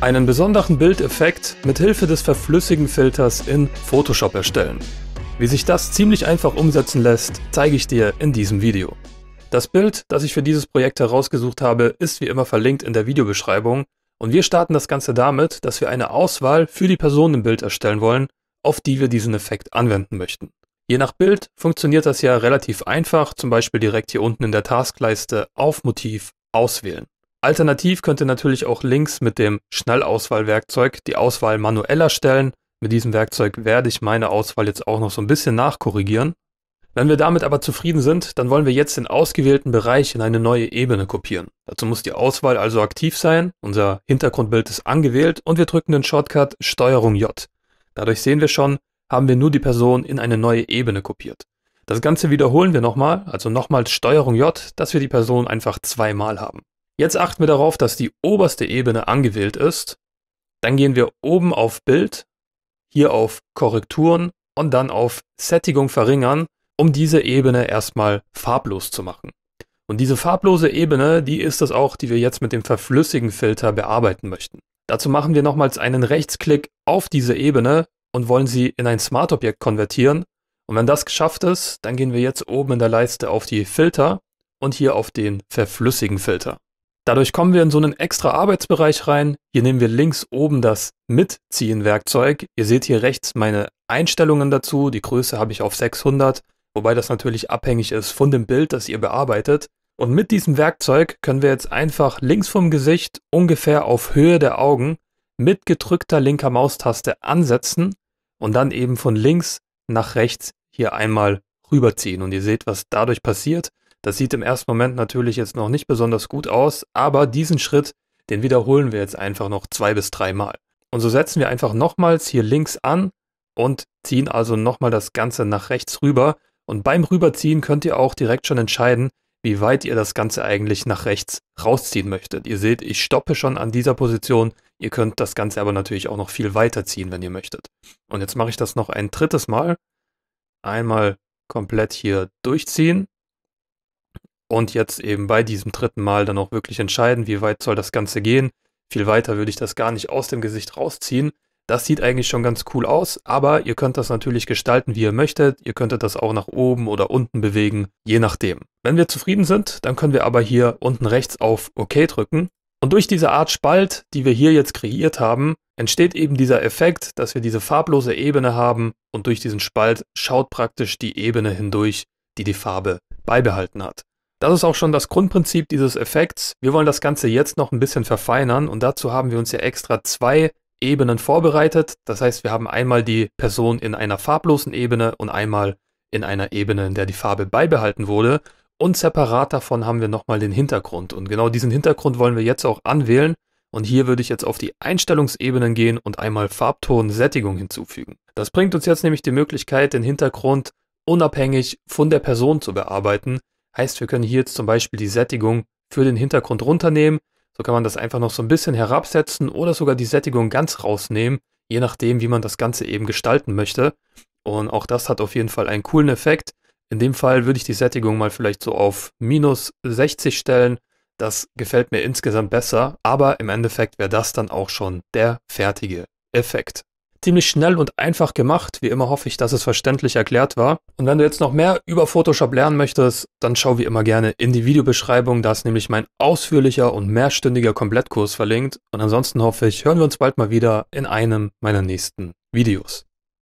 einen besonderen Bildeffekt mit Hilfe des Verflüssigen-Filters in Photoshop erstellen. Wie sich das ziemlich einfach umsetzen lässt, zeige ich dir in diesem Video. Das Bild, das ich für dieses Projekt herausgesucht habe, ist wie immer verlinkt in der Videobeschreibung und wir starten das Ganze damit, dass wir eine Auswahl für die Person im Bild erstellen wollen, auf die wir diesen Effekt anwenden möchten. Je nach Bild funktioniert das ja relativ einfach, zum Beispiel direkt hier unten in der Taskleiste auf Motiv auswählen. Alternativ könnt ihr natürlich auch links mit dem Schnellauswahlwerkzeug die Auswahl manueller stellen. Mit diesem Werkzeug werde ich meine Auswahl jetzt auch noch so ein bisschen nachkorrigieren. Wenn wir damit aber zufrieden sind, dann wollen wir jetzt den ausgewählten Bereich in eine neue Ebene kopieren. Dazu muss die Auswahl also aktiv sein, unser Hintergrundbild ist angewählt und wir drücken den Shortcut STRG J. Dadurch sehen wir schon, haben wir nur die Person in eine neue Ebene kopiert. Das Ganze wiederholen wir nochmal, also nochmal STRG J, dass wir die Person einfach zweimal haben. Jetzt achten wir darauf, dass die oberste Ebene angewählt ist. Dann gehen wir oben auf Bild, hier auf Korrekturen und dann auf Sättigung verringern, um diese Ebene erstmal farblos zu machen. Und diese farblose Ebene, die ist es auch, die wir jetzt mit dem verflüssigen Filter bearbeiten möchten. Dazu machen wir nochmals einen Rechtsklick auf diese Ebene und wollen sie in ein Smart-Objekt konvertieren. Und wenn das geschafft ist, dann gehen wir jetzt oben in der Leiste auf die Filter und hier auf den verflüssigen Filter. Dadurch kommen wir in so einen extra Arbeitsbereich rein. Hier nehmen wir links oben das Mitziehen-Werkzeug. Ihr seht hier rechts meine Einstellungen dazu. Die Größe habe ich auf 600, wobei das natürlich abhängig ist von dem Bild, das ihr bearbeitet. Und mit diesem Werkzeug können wir jetzt einfach links vom Gesicht ungefähr auf Höhe der Augen mit gedrückter linker Maustaste ansetzen und dann eben von links nach rechts hier einmal rüberziehen. Und ihr seht, was dadurch passiert. Das sieht im ersten Moment natürlich jetzt noch nicht besonders gut aus, aber diesen Schritt, den wiederholen wir jetzt einfach noch zwei bis drei Mal. Und so setzen wir einfach nochmals hier links an und ziehen also nochmal das Ganze nach rechts rüber. Und beim Rüberziehen könnt ihr auch direkt schon entscheiden, wie weit ihr das Ganze eigentlich nach rechts rausziehen möchtet. Ihr seht, ich stoppe schon an dieser Position. Ihr könnt das Ganze aber natürlich auch noch viel weiter ziehen, wenn ihr möchtet. Und jetzt mache ich das noch ein drittes Mal. Einmal komplett hier durchziehen und jetzt eben bei diesem dritten Mal dann auch wirklich entscheiden, wie weit soll das Ganze gehen. Viel weiter würde ich das gar nicht aus dem Gesicht rausziehen. Das sieht eigentlich schon ganz cool aus, aber ihr könnt das natürlich gestalten, wie ihr möchtet. Ihr könntet das auch nach oben oder unten bewegen, je nachdem. Wenn wir zufrieden sind, dann können wir aber hier unten rechts auf OK drücken. Und durch diese Art Spalt, die wir hier jetzt kreiert haben, entsteht eben dieser Effekt, dass wir diese farblose Ebene haben und durch diesen Spalt schaut praktisch die Ebene hindurch, die die Farbe beibehalten hat. Das ist auch schon das Grundprinzip dieses Effekts. Wir wollen das Ganze jetzt noch ein bisschen verfeinern und dazu haben wir uns ja extra zwei Ebenen vorbereitet. Das heißt, wir haben einmal die Person in einer farblosen Ebene und einmal in einer Ebene, in der die Farbe beibehalten wurde. Und separat davon haben wir nochmal den Hintergrund. Und genau diesen Hintergrund wollen wir jetzt auch anwählen. Und hier würde ich jetzt auf die Einstellungsebenen gehen und einmal Farbton-Sättigung hinzufügen. Das bringt uns jetzt nämlich die Möglichkeit, den Hintergrund unabhängig von der Person zu bearbeiten. Heißt, wir können hier jetzt zum Beispiel die Sättigung für den Hintergrund runternehmen. So kann man das einfach noch so ein bisschen herabsetzen oder sogar die Sättigung ganz rausnehmen, je nachdem, wie man das Ganze eben gestalten möchte. Und auch das hat auf jeden Fall einen coolen Effekt. In dem Fall würde ich die Sättigung mal vielleicht so auf minus 60 stellen. Das gefällt mir insgesamt besser, aber im Endeffekt wäre das dann auch schon der fertige Effekt ziemlich schnell und einfach gemacht. Wie immer hoffe ich, dass es verständlich erklärt war. Und wenn du jetzt noch mehr über Photoshop lernen möchtest, dann schau wie immer gerne in die Videobeschreibung. Da ist nämlich mein ausführlicher und mehrstündiger Komplettkurs verlinkt. Und ansonsten hoffe ich, hören wir uns bald mal wieder in einem meiner nächsten Videos.